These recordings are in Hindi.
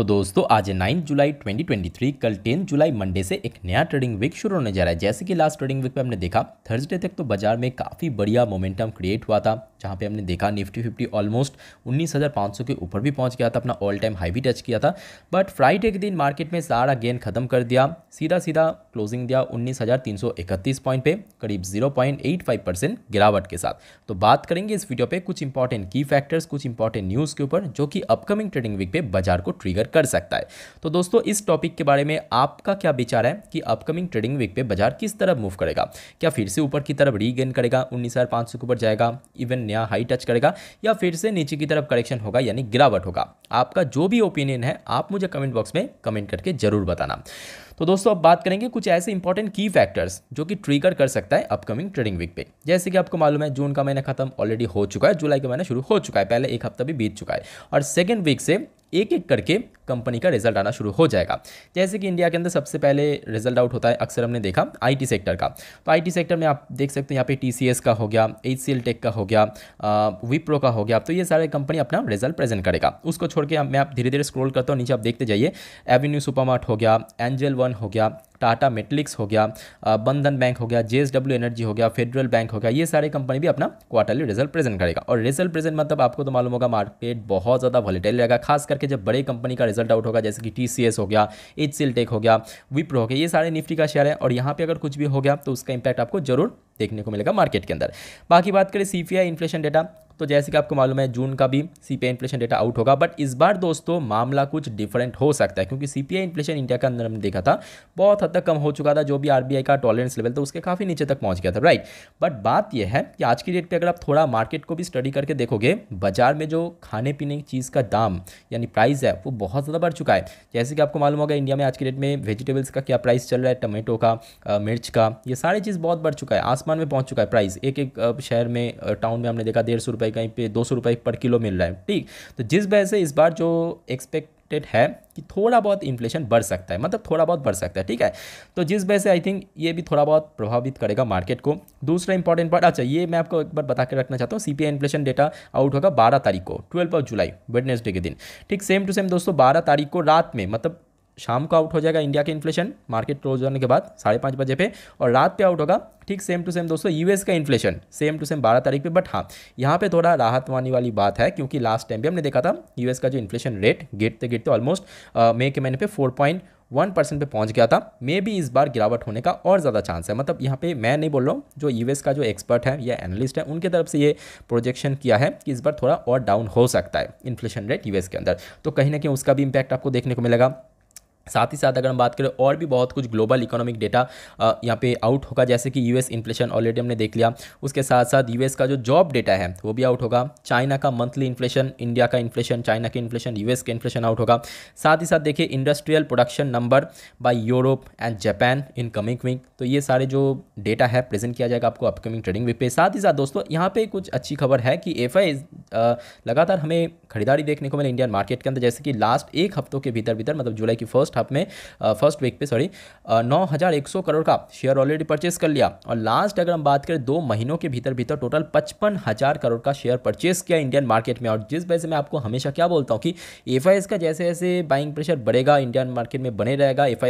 तो दोस्तों आज 9 जुलाई 2023 कल 10 जुलाई मंडे से एक नया ट्रेडिंग वीक शुरू होने जा रहा है जैसे कि लास्ट ट्रेडिंग वीक पे हमने देखा थर्सडे तक तो बाजार में काफ़ी बढ़िया मोमेंटम क्रिएट हुआ था जहाँ पे हमने देखा निफ्टी फिफ्टी ऑलमोस्ट 19,500 के ऊपर भी पहुँच गया था अपना ऑल टाइम हाई भी टच किया था बट फ्राइडे के दिन मार्केट में सारा गेन खत्म कर दिया सीधा सीधा क्लोजिंग दिया उन्नीस पॉइंट पे करीब जीरो परसेंट गिरावट के साथ तो बात करेंगे इस वीडियो पे कुछ इंपॉर्टेंट की फैक्टर्स कुछ इंपॉर्टेंट न्यूज़ के ऊपर जो कि अपकमिंग ट्रेडिंग वीक पे बाजार को ट्रिगर कर सकता है तो दोस्तों इस टॉपिक के बारे में आपका क्या विचार है कि अपकमिंग ट्रेडिंग वीक पे बाजार किस तरफ मूव करेगा क्या फिर से ऊपर की तरफ रीगेन करेगा उन्नीस हज़ार पाँच सौ के ऊपर जाएगा इवन नया हाई टच करेगा या फिर से नीचे की तरफ करेक्शन होगा यानी गिरावट होगा आपका जो भी ओपिनियन है आप मुझे कमेंट बॉक्स में कमेंट करके जरूर बताना तो दोस्तों अब बात करेंगे कुछ ऐसे इंपॉर्टेंट की फैक्टर्स जो कि ट्रिगर कर सकता है अपकमिंग ट्रेडिंग वीक पे जैसे कि आपको मालूम है जून का महीना खत्म ऑलरेडी हो चुका है जुलाई का महीना शुरू हो चुका है पहले एक हफ्ता भी बीत चुका है और सेकेंड वीक से एक एक करके कंपनी का रिजल्ट आना शुरू हो जाएगा जैसे कि इंडिया के अंदर सबसे पहले रिजल्ट आउट होता है अक्सर हमने देखा आईटी सेक्टर का तो आईटी सेक्टर में आप देख सकते हैं यहाँ पे टीसीएस का हो गया एच टेक का हो गया विप्रो का हो गया तो ये सारे कंपनी अपना रिजल्ट प्रेजेंट करेगा उसको छोड़ के मैं आप धीरे धीरे स्क्रोल करता हूँ नीचे आप देखते जाइए एवेन्यू सुपरमार्ट हो गया एंजल वन हो गया टाटा मेटलिक्स हो गया बंधन बैंक हो गया जेएसडब्ल्यू एनर्जी हो गया फेडरल बैंक हो गया ये सारे कंपनी भी अपना क्वार्टरली रिजल्ट प्रेजेंट करेगा और रिजल्ट प्रेजेंट मतलब आपको तो मालूम होगा मार्केट बहुत ज़्यादा वॉलीटाइल रहेगा खास करके जब बड़े कंपनी का रिजल्ट रिजल्ट आउट होगा जैसे कि टी हो गया एच टेक हो गया विप्रो हो गया ये सारे निफ्टी का शेयर है और यहाँ पर अगर कुछ भी हो गया तो उसका इंपैक्ट आपको जरूर देखने को मिलेगा मार्केट के अंदर बाकी बात करें सी इन्फ्लेशन डेटा तो जैसे कि आपको मालूम है जून का भी सीपीआई इन्फ्लेशन डेटा आउट होगा बट इस बार दोस्तों मामला कुछ डिफरेंट हो सकता है क्योंकि सीपीआई इन्फ्लेशन इंडिया के अंदर हमने देखा था बहुत हद तक कम हो चुका था जो भी आरबीआई का टॉलरेंस लेवल था उसके काफ़ी नीचे तक पहुँच गया था राइट बट बात यह है कि आज की डेट पर अगर आप थोड़ा मार्केट को भी स्टडी करके देखोगे बाजार में जो खाने पीने की चीज़ का दाम यानी प्राइस है वो बहुत ज़्यादा बढ़ चुका है जैसे कि आपको मालूम होगा इंडिया में आज की डेट में वेजिटेबल्स का क्या प्राइस चल रहा है टमाटो का मिर्च का ये सारी चीज़ बहुत बढ़ चुका है आसमान में पहुँच चुका है प्राइस एक एक शहर में टाउन में हमने देखा डेढ़ सौ रुपये कहीं कहीं पे दो सौ पर किलो मिल रहा है ठीक तो जिस वजह से इस बार जो एक्सपेक्ट है कि थोड़ा बहुत इन्फ्लेशन बढ़ सकता है मतलब थोड़ा बहुत बढ़ सकता है ठीक है तो जिस वजह से आई थिंक ये भी थोड़ा बहुत प्रभावित करेगा मार्केट को दूसरा इंपॉर्टेंट पार्ट अच्छा ये मैं आपको एक बार बता के रखना चाहता हूँ सी इन्फ्लेशन डेटा आउट होगा बारह तारीख को ट्वेल्व ऑफ जुलाई वेडनेसडे के दिन ठीक सेम टू सेम दोस्तों बारह तारीख को रात में मतलब शाम को आउट हो जाएगा इंडिया के इन्फ्लेशन मार्केट क्लोज होने के बाद साढ़े पाँच बजे पे और रात पे आउट होगा ठीक सेम टू सेम दोस्तों यूएस का इन्फ्लेशन सेम टू सेम बारह तारीख पे बट हाँ यहाँ पे थोड़ा राहत मानी वाली बात है क्योंकि लास्ट टाइम भी हमने देखा था यूएस का जो इन्फ्लेशन रेट गिरते गिरते ऑलमोस्ट मे के महीने पर फोर पॉइंट वन परसेंट पर पहुँच गया था मे भी इस बार गिरावट होने का और ज़्यादा चांस है मतलब यहाँ पे मैं नहीं बोल रहा हूँ जो यूएस का जो एक्सपर्ट है या एनालिस्ट है उनके तरफ से ये प्रोजेक्शन किया है कि इस बार थोड़ा और डाउन हो सकता है इन्फ्लेशन रेट यूएस के अंदर तो कहीं ना कहीं उसका भी इम्पैक्ट आपको देखने को मिलेगा साथ ही साथ अगर हम बात करें और भी बहुत कुछ ग्लोबल इकोनॉमिक डेटा यहाँ पे आउट होगा जैसे कि यूएस इन्फ्लेशन ऑलरेडी हमने देख लिया उसके साथ साथ यूएस का जो जॉब डेटा है वो भी आउट होगा चाइना का मंथली इन्फ्लेशन इंडिया का इन्फ्लेशन चाइना के इन्फ्लेशन यूएस का इन्फ्लेशन आउट होगा साथ ही साथ देखिए industrial production number by Europe and Japan in coming week तो ये सारे जो डेटा है प्रेजेंट किया जाएगा आपको अपकमिंग ट्रेडिंग वीक पे साथ ही साथ दोस्तों यहाँ पे कुछ अच्छी खबर है कि एफ लगातार हमें खरीदारी देखने को मिले इंडियन मार्केट के अंदर जैसे कि लास्ट एक हफ्तों के भीतर भीतर मतलब जुलाई की फर्स्ट हाफ में फर्स्ट वीक पे सॉरी नौ हज़ार एक सौ करोड़ का शेयर ऑलरेडी परचेस कर लिया और लास्ट अगर हम बात करें दो महीनों के भीतर भीतर टोटल पचपन हज़ार करोड़ का शेयर परचेस किया इंडियन मार्केट में और जिस वजह से मैं आपको हमेशा क्या बोलता हूँ कि एफ का जैसे जैसे बाइंग प्रेशर बढ़ेगा इंडियन मार्केट में बने रहेगा एफ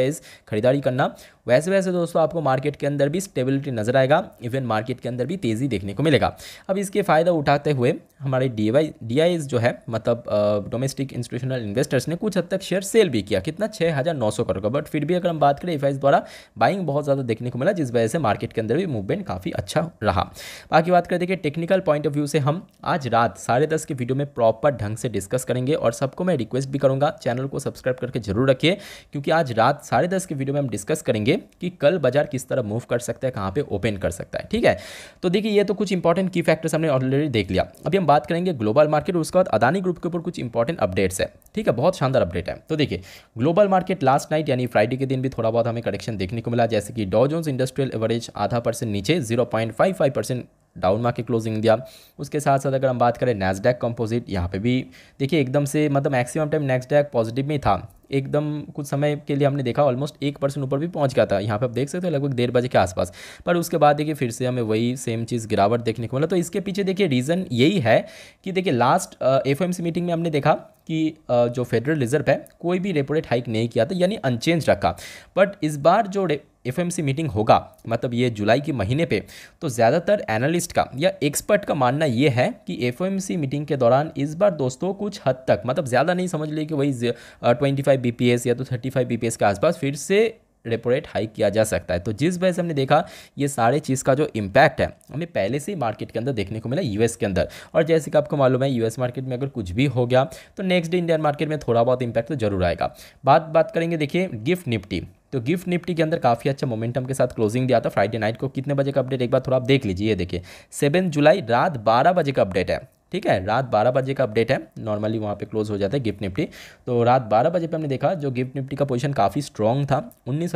खरीदारी करना वैसे वैसे दोस्तों आपको मार्केट के अंदर भी स्टेबिलिटी नजर आएगा इवन मार्केट के अंदर भी तेज़ी देखने को मिलेगा अब इसके फ़ायदा उठाते हुए हमारे डी वाई जो है मतलब डोमेस्टिक इंस्टीट्यूशनल इन्वेस्टर्स ने कुछ हद तक शेयर सेल भी किया कितना छः हज़ार नौ सौ करोड़ का बट फिर भी अगर हम बात करें एफ द्वारा बाइंग बहुत ज़्यादा देखने को मिला जिस वजह से मार्केट के अंदर भी मूवमेंट काफ़ी अच्छा रहा बाकी बात करें देखिए टेक्निकल पॉइंट ऑफ व्यू से हम आज रात साढ़े दस की वीडियो में प्रॉपर ढंग से डिस्कस करेंगे और सबको मैं रिक्वेस्ट भी करूँगा चैनल को सब्सक्राइब करके जरूर रखिए क्योंकि आज रात साढ़े दस की वीडियो में हम डिस्कस करेंगे कि कल बाजार किस तरह मूव कर सकता है कहाँ पर ओपन कर सकता है ठीक है तो देखिए ये तो कुछ इंपॉर्टेंट की फैक्टर्स हमने ऑलरेडी देख लिया अभी हम बात करेंगे ग्लोबल मार्केट उसके बाद अदानी ग्रुप के ऊपर कुछ इंपॉर्टेंट अपडेट्स है ठीक है बहुत शानदार अपडेट है तो देखिए global market market last night यानी फ्राइडे के दिन भी थोड़ा बहुत हमें करेक्शन देखने को मिला जैसे कि डॉजोन्स इंडस्ट्रियल एवरेज आधा परसेंट नीचे zero point five five percent down market closing दिया उसके साथ साथ अगर हम बात करें नेस्डैक कंपोजिट यहाँ पे भी देखिए एकदम से मतलब मैक्सिमम टाइम नेस्डैक पॉजिटिव में था एकदम कुछ समय के लिए हमने देखा ऑलमोस्ट एक परसेंट ऊपर भी पहुंच गया था यहाँ पे आप देख सकते हो लगभग डेढ़ बजे के आसपास पर उसके बाद देखिए फिर से हमें वही सेम चीज़ गिरावट देखने को मिला तो इसके पीछे देखिए रीज़न यही है कि देखिए लास्ट एफ मीटिंग में हमने देखा कि जो फेडरल रिजर्व है कोई भी रेपो रेट हाइक नहीं किया था यानी अनचेंज रखा बट इस बार जो एफ मीटिंग होगा मतलब ये जुलाई के महीने पे तो ज़्यादातर एनालिस्ट का या एक्सपर्ट का मानना ये है कि एफ मीटिंग के दौरान इस बार दोस्तों कुछ हद तक मतलब ज़्यादा नहीं समझ लिए कि वही ट्वेंटी फाइव बी या तो थर्टी फाइव बी के आसपास फिर से रेपो रेट हाइक किया जा सकता है तो जिस वजह से हमने देखा ये सारे चीज़ का जो इम्पैक्ट है हमें पहले से ही मार्केट के अंदर देखने को मिला यूएस के अंदर और जैसे कि आपको मालूम है यूएस मार्केट में अगर कुछ भी हो गया तो नेक्स्ट डे इंडियन मार्केट में थोड़ा बहुत इम्पैक्ट तो जरूर आएगा बात बात करेंगे देखिए गिफ्ट निफ्टी तो गिफ्ट निफ्टी के अंदर काफ़ी अच्छा मोमेंटम के साथ क्लोजिंग दिया था फ्राइडे नाइट को कितने बजे का अपडेट एक बार थोड़ा आप देख लीजिए देखिए सेवन जुलाई रात बारह बजे का अपडेट है ठीक है रात बारह बजे का अपडेट है नॉर्मली वहाँ पे क्लोज हो जाता है गिफ्ट निफ्टी तो रात बारह बजे पे हमने देखा जो गिफ्ट निफ्टी का पोजीशन काफ़ी स्ट्रॉन्ग था उन्नीस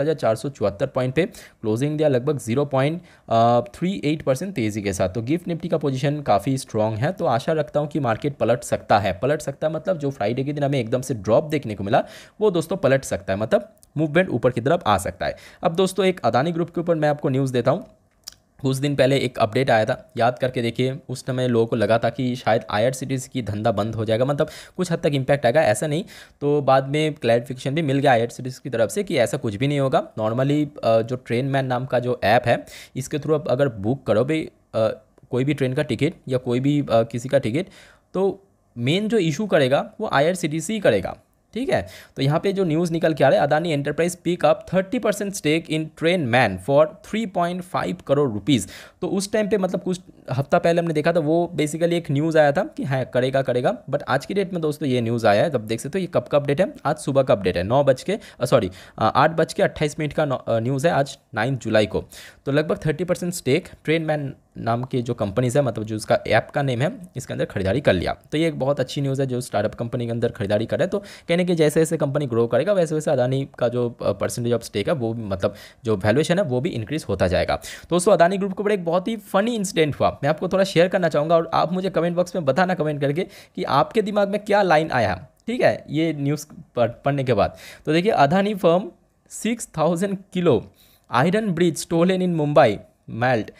पॉइंट पे क्लोजिंग दिया लगभग zero point three eight percent तेज़ी के साथ तो गिफ्ट निफ्टी का पोजीशन काफ़ी स्ट्रॉन्ग है तो आशा रखता हूँ कि मार्केट पलट सकता है पलट सकता है मतलब जो फ्राइडे के दिन हमें एकदम से ड्रॉप देखने को मिला वो दोस्तों पलट सकता है मतलब मूवमेंट ऊपर की तरफ आ सकता है अब दोस्तों एक अदानी ग्रुप के ऊपर मैं आपको न्यूज़ देता हूँ कुछ दिन पहले एक अपडेट आया था याद करके देखिए उस समय लोगों को लगा था कि शायद आई की धंधा बंद हो जाएगा मतलब कुछ हद तक इम्पैक्ट आएगा ऐसा नहीं तो बाद में क्लैरिफिकेशन भी मिल गया आई की तरफ से कि ऐसा कुछ भी नहीं होगा नॉर्मली जो ट्रेन मैन नाम का जो ऐप है इसके थ्रू आप अगर बुक करो भी कोई भी ट्रेन का टिकट या कोई भी किसी का टिकट तो मेन जो इशू करेगा वो आई ही करेगा ठीक है तो यहाँ पे जो न्यूज़ निकल के आ रहा है Adani enterprise pick up thirty percent stake in Trainman for three point five crore rupees तो उस टाइम पे मतलब कुछ हफ्ता पहले हमने देखा था वो बेसिकली एक न्यूज़ आया था कि हाँ करेगा करेगा बट आज की डेट में दोस्तों ये न्यूज़ आया है तब देख सकते हो ये कब का अपडेट है आज सुबह का अपडेट है नौ बज के सॉरी आठ बज के अट्ठाईस मिनट का न्यूज़ है आज नाइन्थ जुलाई को तो लगभग thirty percent stake Trainman नाम की जो कंपनीज है मतलब जो उसका ऐप का नेम है इसके अंदर खरीदारी कर लिया तो ये एक बहुत अच्छी न्यूज़ है जो स्टार्टअप कंपनी के अंदर खरीदारी करे तो कहने की जैसे जैसे कंपनी ग्रो करेगा वैसे वैसे अदानी का जो परसेंटेज ऑफ स्टेक है वो मतलब जो वैल्यूएशन है वो भी इंक्रीज़ मतलब होता जाएगा दोस्तों अदानी ग्रुप के बड़े एक बहुत ही फनी इंसिडेंट हुआ मैं आपको थोड़ा शेयर करना चाहूँगा और आप मुझे कमेंट बॉक्स में बताना कमेंट करके कि आपके दिमाग में क्या लाइन आया ठीक है ये न्यूज़ पढ़ने के बाद तो देखिए Adani firm six thousand kilo iron bridge stolen in Mumbai melt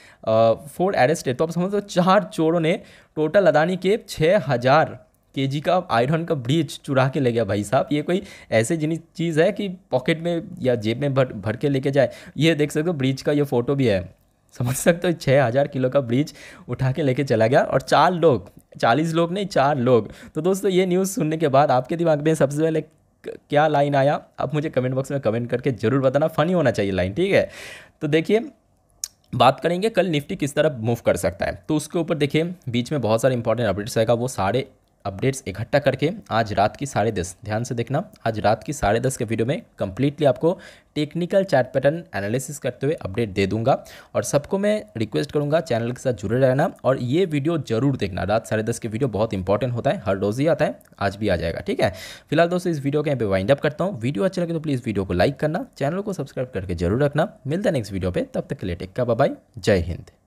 four arrested तो आप समझते हो चार चोरों ने टोटल अदानी के छः हज़ार के जी का आयरन का ब्रिज चुरा के ले गया भाई साहब ये कोई ऐसे चीज़ है कि पॉकेट में या जेब में भर भर के लेके जाए ये देख सकते हो ब्रिज का ये फ़ोटो भी है समझ सकते हो छः हज़ार किलो का ब्रिज उठा के लेके चला गया और चार लोग चालीस लोग नहीं चार लोग तो दोस्तों ये न्यूज़ सुनने के बाद आपके दिमाग में सबसे पहले क्या लाइन आया आप मुझे कमेंट बॉक्स में कमेंट करके ज़रूर बताना फ़नी होना चाहिए लाइन ठीक है तो देखिए बात करेंगे कल निफ्टी किस तरह मूव कर सकता है तो उसके ऊपर देखिए बीच में बहुत सारे इंपॉर्टेंट अपडेट्स आएगा वो साढ़े अपडेट्स इकट्ठा करके आज रात की साढ़े दस ध्यान से देखना आज रात की साढ़े दस के वीडियो में कम्प्लीटली आपको टेक्निकल चैट पैटर्न एनालिसिस करते हुए अपडेट दे दूंगा और सबको मैं रिक्वेस्ट करूंगा चैनल के साथ जुड़े रहना और ये वीडियो जरूर देखना रात साढ़े दस के वीडियो बहुत इंपॉर्टेंट होता है हर रोज़ ही आता है आज भी आ जाएगा ठीक है फिलहाल दोस्तों इस वीडियो के यहाँ पे वाइंड अप करता हूँ वीडियो अच्छा लगे तो प्लीज़ वीडियो को लाइक करना चैनल को सब्सक्राइब करके जरूर रखना मिलता है नेक्स्ट वीडियो पर तब तक के लिए टेक्का बाय जय हिंद